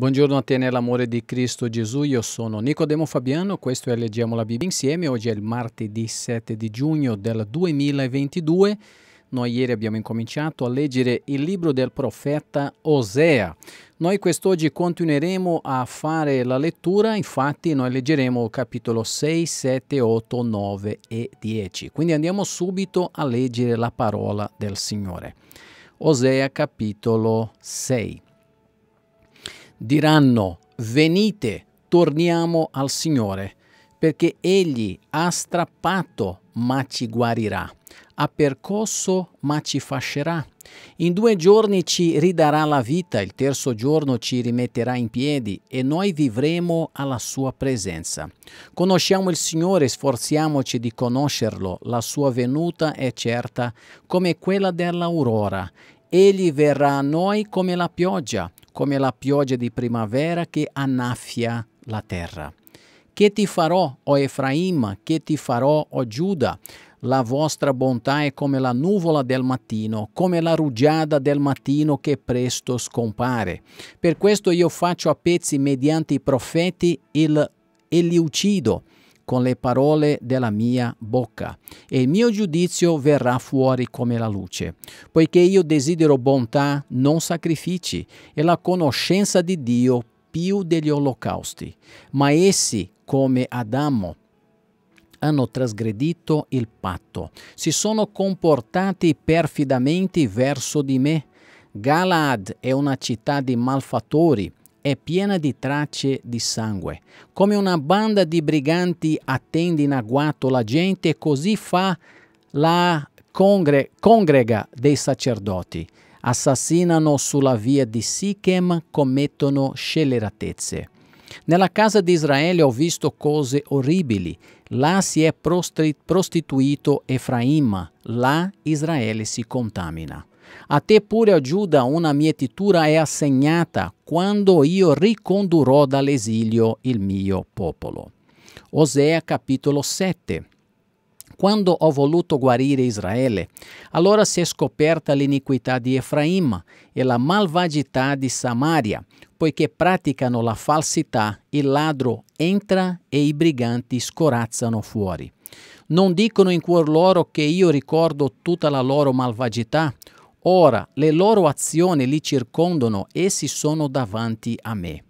Buongiorno a te nell'amore di Cristo Gesù, io sono Nicodemo Fabiano, questo è Leggiamo la Bibbia insieme, oggi è il martedì 7 di giugno del 2022. Noi ieri abbiamo incominciato a leggere il libro del profeta Osea. Noi quest'oggi continueremo a fare la lettura, infatti noi leggeremo capitolo 6, 7, 8, 9 e 10. Quindi andiamo subito a leggere la parola del Signore. Osea capitolo 6 diranno venite, torniamo al Signore, perché Egli ha strappato ma ci guarirà, ha percosso ma ci fascerà. In due giorni ci ridarà la vita, il terzo giorno ci rimetterà in piedi e noi vivremo alla sua presenza. Conosciamo il Signore, sforziamoci di conoscerlo, la sua venuta è certa come quella dell'aurora Egli verrà a noi come la pioggia, come la pioggia di primavera che annaffia la terra. Che ti farò, o Efraim? Che ti farò, o Giuda? La vostra bontà è come la nuvola del mattino, come la rugiada del mattino che presto scompare. Per questo io faccio a pezzi mediante i profeti il, e li uccido con le parole della mia bocca e il mio giudizio verrà fuori come la luce, poiché io desidero bontà, non sacrifici, e la conoscenza di Dio più degli olocausti. Ma essi, come Adamo, hanno trasgredito il patto, si sono comportati perfidamente verso di me. Galaad è una città di malfattori è piena di tracce di sangue. Come una banda di briganti attende in agguato la gente, così fa la congre congrega dei sacerdoti. Assassinano sulla via di Sichem, commettono scelleratezze. Nella casa di Israele ho visto cose orribili. Là si è prostituito Efraim, là Israele si contamina. A te pure aggiuda una mietitura è assegnata quando io ricondurrò dall'esilio il mio popolo. Osea capitolo 7 quando ho voluto guarire Israele, allora si è scoperta l'iniquità di Efraim e la malvagità di Samaria, poiché praticano la falsità, il ladro entra e i briganti scorazzano fuori. Non dicono in cuor loro che io ricordo tutta la loro malvagità, Ora le loro azioni li circondano, essi sono davanti a me.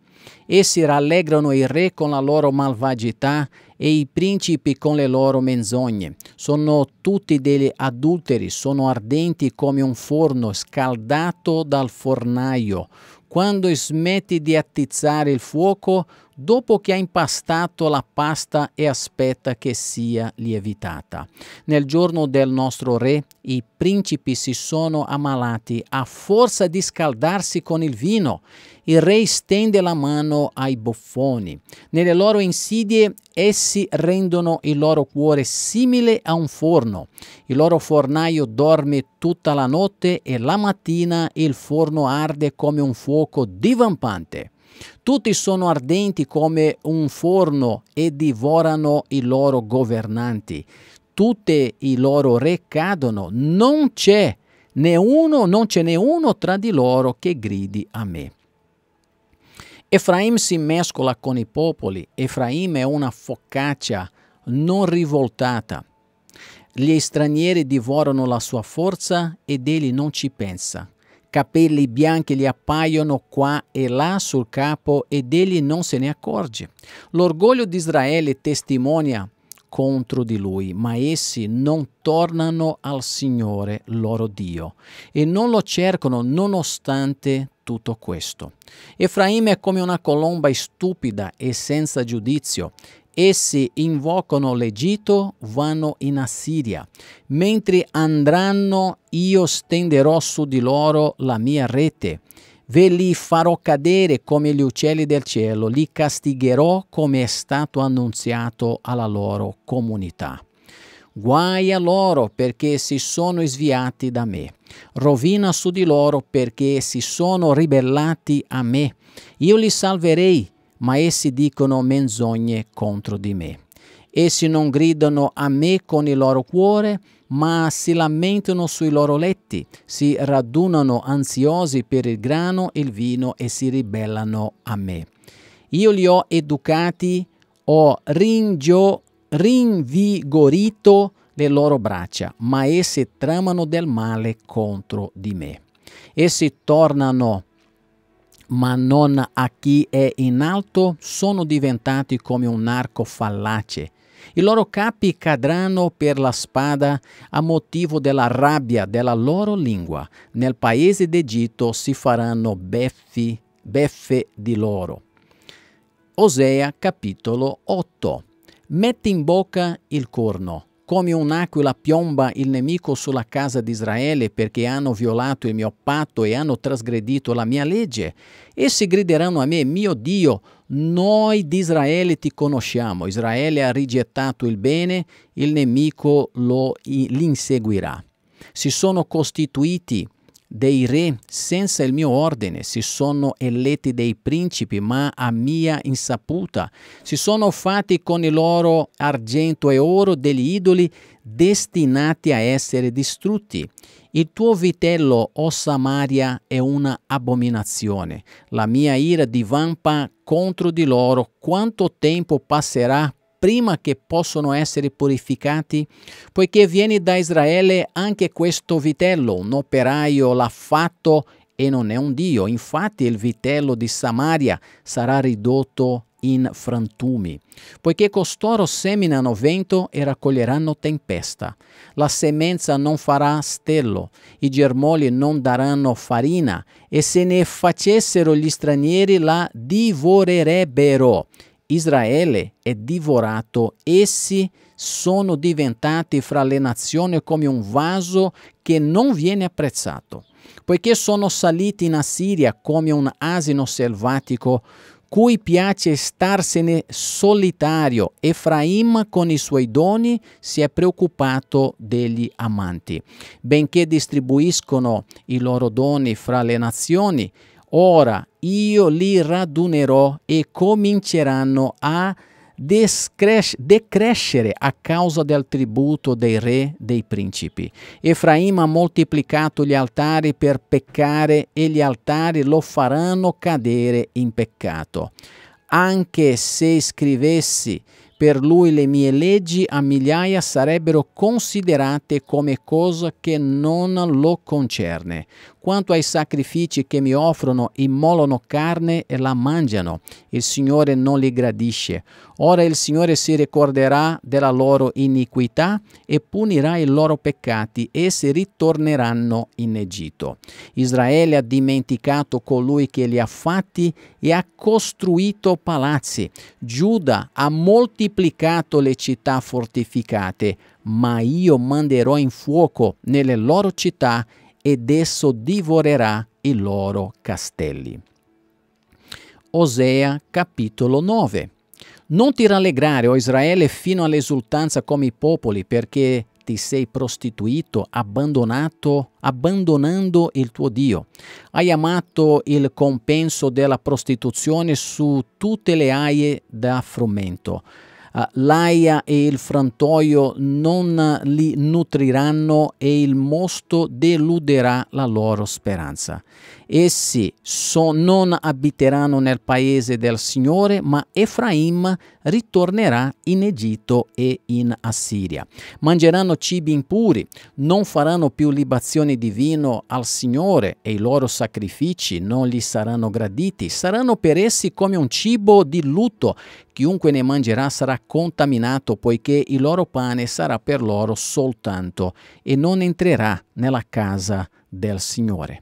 Essi rallegrano il re con la loro malvagità e i principi con le loro menzogne. Sono tutti degli adulteri, sono ardenti come un forno scaldato dal fornaio. Quando smetti di attizzare il fuoco, dopo che ha impastato la pasta e aspetta che sia lievitata. Nel giorno del nostro re i principi si sono ammalati a forza di scaldarsi con il vino. Il re stende la mano ai buffoni. Nelle loro insidie essi rendono il loro cuore simile a un forno. Il loro fornaio dorme tutta la notte e la mattina il forno arde come un fuoco divampante. Tutti sono ardenti come un forno e divorano i loro governanti. Tutti i loro re cadono, non c'è né non ce n'è tra di loro che gridi a me. Efraim si mescola con i popoli, Efraim è una focaccia non rivoltata. Gli stranieri divorano la sua forza ed egli non ci pensa capelli bianchi gli appaiono qua e là sul capo ed egli non se ne accorge. L'orgoglio di Israele testimonia contro di lui, ma essi non tornano al Signore loro Dio e non lo cercano nonostante tutto questo. Efraim è come una colomba stupida e senza giudizio Essi invocano l'Egitto, vanno in Assiria. Mentre andranno, io stenderò su di loro la mia rete. Ve li farò cadere come gli uccelli del cielo, li castigherò come è stato annunziato alla loro comunità. Guai a loro perché si sono sviati da me. Rovina su di loro perché si sono ribellati a me. Io li salverei ma essi dicono menzogne contro di me. Essi non gridano a me con il loro cuore, ma si lamentano sui loro letti, si radunano ansiosi per il grano e il vino e si ribellano a me. Io li ho educati, ho ringio, rinvigorito le loro braccia, ma essi tramano del male contro di me. Essi tornano a ma non a chi è in alto, sono diventati come un arco fallace. I loro capi cadranno per la spada a motivo della rabbia della loro lingua. Nel paese d'Egitto si faranno beffi, beffe di loro. Osea capitolo 8. Metti in bocca il corno come un'aquila piomba il nemico sulla casa di Israele perché hanno violato il mio patto e hanno trasgredito la mia legge. Essi grideranno a me, mio Dio, noi di Israele ti conosciamo. Israele ha rigettato il bene, il nemico lo, inseguirà. Si sono costituiti dei re senza il mio ordine, si sono eletti dei principi, ma a mia insaputa, si sono fatti con il loro argento e oro degli idoli destinati a essere distrutti. Il tuo vitello, o Samaria, è una abominazione. La mia ira divampa contro di loro. Quanto tempo passerà prima che possono essere purificati? Poiché viene da Israele anche questo vitello, un operaio l'ha fatto e non è un dio. Infatti il vitello di Samaria sarà ridotto in frantumi, poiché costoro seminano vento e raccoglieranno tempesta. La semenza non farà stello, i germogli non daranno farina, e se ne facessero gli stranieri la divorerebbero. Israele è divorato, essi sono diventati fra le nazioni come un vaso che non viene apprezzato, poiché sono saliti in Assiria come un asino selvatico cui piace starsene solitario. Efraim con i suoi doni si è preoccupato degli amanti. Benché distribuiscono i loro doni fra le nazioni, Ora io li radunerò e cominceranno a decrescere a causa del tributo dei re dei principi. Efraim ha moltiplicato gli altari per peccare e gli altari lo faranno cadere in peccato. Anche se scrivessi per lui le mie leggi a migliaia sarebbero considerate come cosa che non lo concerne. Quanto ai sacrifici che mi offrono, immolano carne e la mangiano. Il Signore non li gradisce. Ora il Signore si ricorderà della loro iniquità e punirà i loro peccati. Essi ritorneranno in Egitto. Israele ha dimenticato colui che li ha fatti e ha costruito palazzi. Giuda ha moltiplicato le città fortificate, ma io manderò in fuoco nelle loro città ed esso divorerà i loro castelli. Osea capitolo 9 Non ti rallegrare, o Israele, fino all'esultanza come i popoli, perché ti sei prostituito, abbandonato, abbandonando il tuo Dio. Hai amato il compenso della prostituzione su tutte le aie da frumento eh, l'aia e il frantoio non li nutriranno e il mosto deluderà la loro speranza. Essi so, non abiteranno nel paese del Signore, ma Efraim ritornerà in Egitto e in Assiria. Mangeranno cibi impuri, non faranno più libazioni di vino al Signore e i loro sacrifici non gli saranno graditi, saranno per essi come un cibo di lutto Chiunque ne mangerà sarà contaminato, poiché il loro pane sarà per loro soltanto, e non entrerà nella casa del Signore.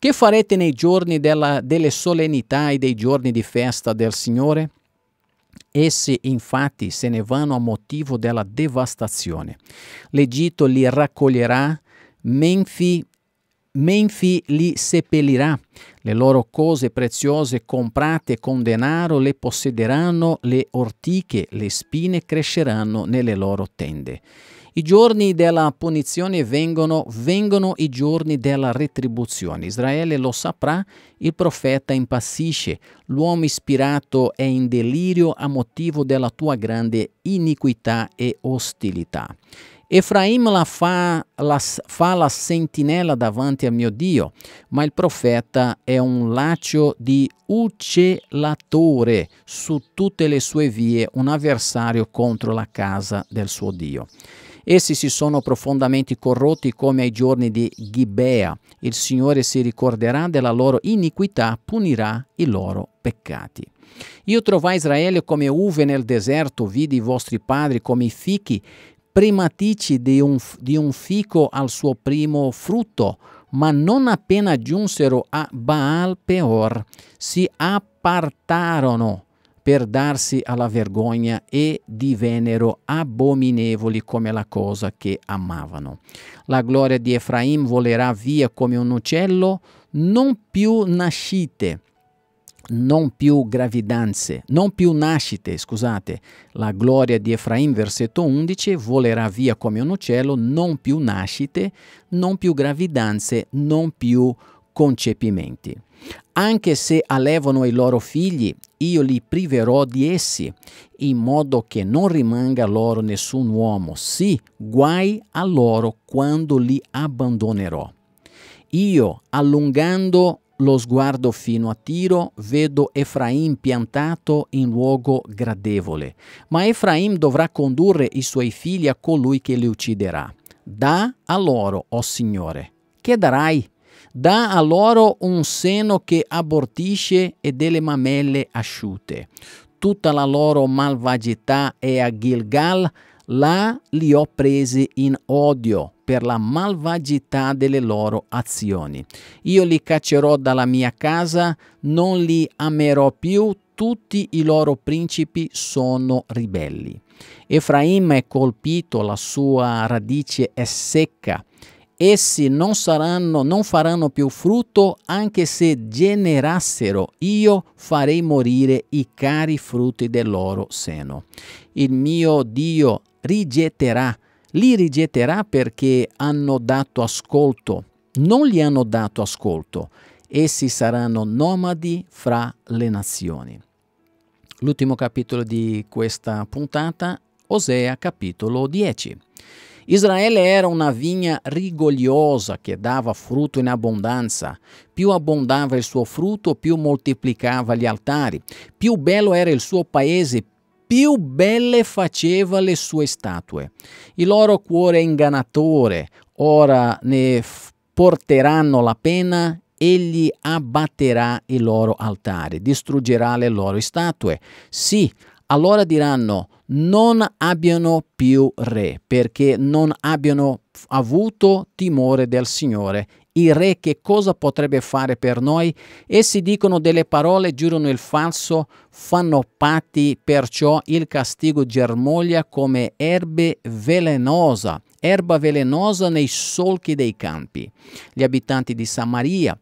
Che farete nei giorni della, delle solennità e dei giorni di festa del Signore? Essi infatti se ne vanno a motivo della devastazione. L'Egitto li raccoglierà, Menfi Menfi li seppellirà, le loro cose preziose comprate con denaro le possederanno, le ortiche, le spine cresceranno nelle loro tende. I giorni della punizione vengono, vengono i giorni della retribuzione. Israele lo saprà, il profeta impazzisce, l'uomo ispirato è in delirio a motivo della tua grande iniquità e ostilità. Efraim la fa, la, fa la sentinella davanti a mio Dio, ma il profeta è un laccio di uccellatore su tutte le sue vie, un avversario contro la casa del suo Dio. Essi si sono profondamente corrotti come ai giorni di Gibea. Il Signore si ricorderà della loro iniquità, punirà i loro peccati. Io trovai Israele come uve nel deserto, vidi i vostri padri come i fichi, prematici di un, di un fico al suo primo frutto, ma non appena giunsero a Baal Peor si appartarono per darsi alla vergogna e divennero abominevoli come la cosa che amavano. La gloria di Efraim volerà via come un uccello, non più nascite non più gravidanze, non più nascite, scusate. La gloria di Efraim, versetto 11, volerà via come un uccello, non più nascite, non più gravidanze, non più concepimenti. Anche se allevano i loro figli, io li priverò di essi, in modo che non rimanga loro nessun uomo. Sì, guai a loro quando li abbandonerò. Io, allungando lo sguardo fino a Tiro, vedo Efraim piantato in luogo gradevole, ma Efraim dovrà condurre i suoi figli a colui che li ucciderà. Da a loro, o oh Signore, che darai? Da a loro un seno che abortisce e delle mamelle asciute. Tutta la loro malvagità è a Gilgal, là li ho presi in odio per la malvagità delle loro azioni. Io li caccerò dalla mia casa, non li amerò più, tutti i loro principi sono ribelli. Efraim è colpito, la sua radice è secca. Essi non, saranno, non faranno più frutto anche se generassero, io farei morire i cari frutti del loro seno. Il mio Dio rigetterà, li rigetterà perché hanno dato ascolto, non gli hanno dato ascolto, essi saranno nomadi fra le nazioni. L'ultimo capitolo di questa puntata, Osea capitolo 10. Israele era una vigna rigogliosa che dava frutto in abbondanza. Più abbondava il suo frutto, più moltiplicava gli altari. Più bello era il suo paese, più belle faceva le sue statue. Il loro cuore ingannatore ora ne porteranno la pena egli abbatterà i loro altari, distruggerà le loro statue. Sì, allora diranno non abbiano più re, perché non abbiano avuto timore del Signore il re che cosa potrebbe fare per noi? Essi dicono delle parole, giurano il falso, fanno patti, perciò il castigo germoglia come erbe velenosa, erba velenosa nei solchi dei campi. Gli abitanti di Samaria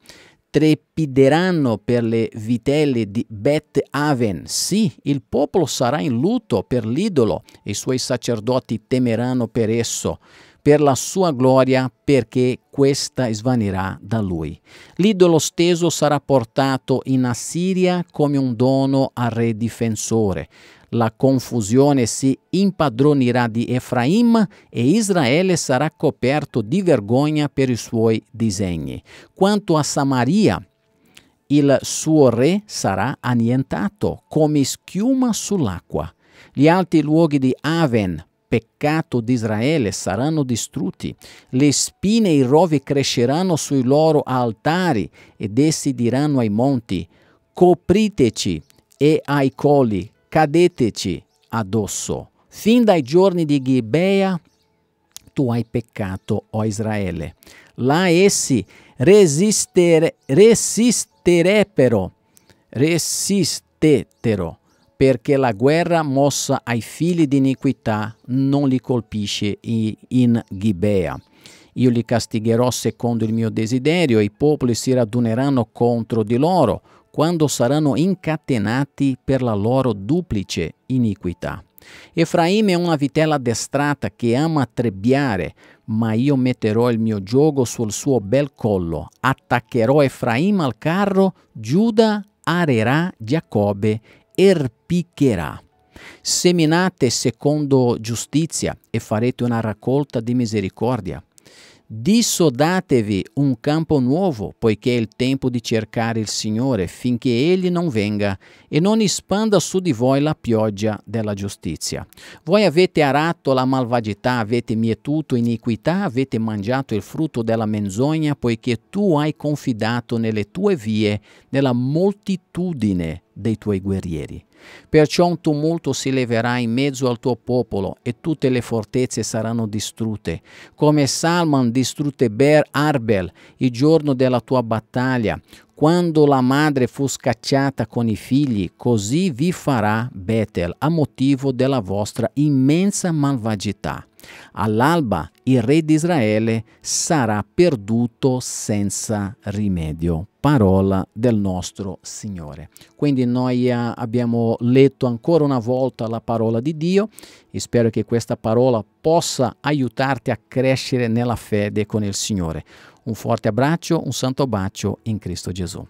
trepideranno per le vitelle di Bet Aven. Sì, il popolo sarà in lutto per l'idolo e i suoi sacerdoti temeranno per esso per la sua gloria, perché questa svanirà da lui. L'idolo steso sarà portato in Assiria come un dono al re difensore. La confusione si impadronirà di Efraim e Israele sarà coperto di vergogna per i suoi disegni. Quanto a Samaria, il suo re sarà annientato come schiuma sull'acqua. Gli alti luoghi di Aven peccato di Israele saranno distrutti, le spine e i rovi cresceranno sui loro altari ed essi diranno ai monti, copriteci e ai colli, cadeteci addosso. Fin dai giorni di Gibea tu hai peccato, o Israele. Là essi resistere, resisterebbero, resistetero perché la guerra mossa ai figli di iniquità non li colpisce in Gibea. Io li castigherò secondo il mio desiderio, e i popoli si raduneranno contro di loro quando saranno incatenati per la loro duplice iniquità. Efraim è una vitella destrata che ama trebbiare, ma io metterò il mio gioco sul suo bel collo. Attaccherò Efraim al carro, Giuda arerà Giacobbe erpicherà. Seminate secondo giustizia e farete una raccolta di misericordia. Dissodatevi un campo nuovo, poiché è il tempo di cercare il Signore finché Egli non venga e non espanda su di voi la pioggia della giustizia. Voi avete arato la malvagità, avete mietuto iniquità, avete mangiato il frutto della menzogna, poiché tu hai confidato nelle tue vie, nella moltitudine dei tuoi guerrieri. Perciò un tumulto si leverà in mezzo al tuo popolo e tutte le fortezze saranno distrutte, come Salman distrutte Ber Arbel il giorno della tua battaglia. Quando la madre fu scacciata con i figli, così vi farà Betel a motivo della vostra immensa malvagità. All'alba il re di Israele sarà perduto senza rimedio. Parola del nostro Signore. Quindi noi eh, abbiamo letto ancora una volta la parola di Dio e spero che questa parola possa aiutarti a crescere nella fede con il Signore. Un forte abbraccio, un santo bacio in Cristo Gesù.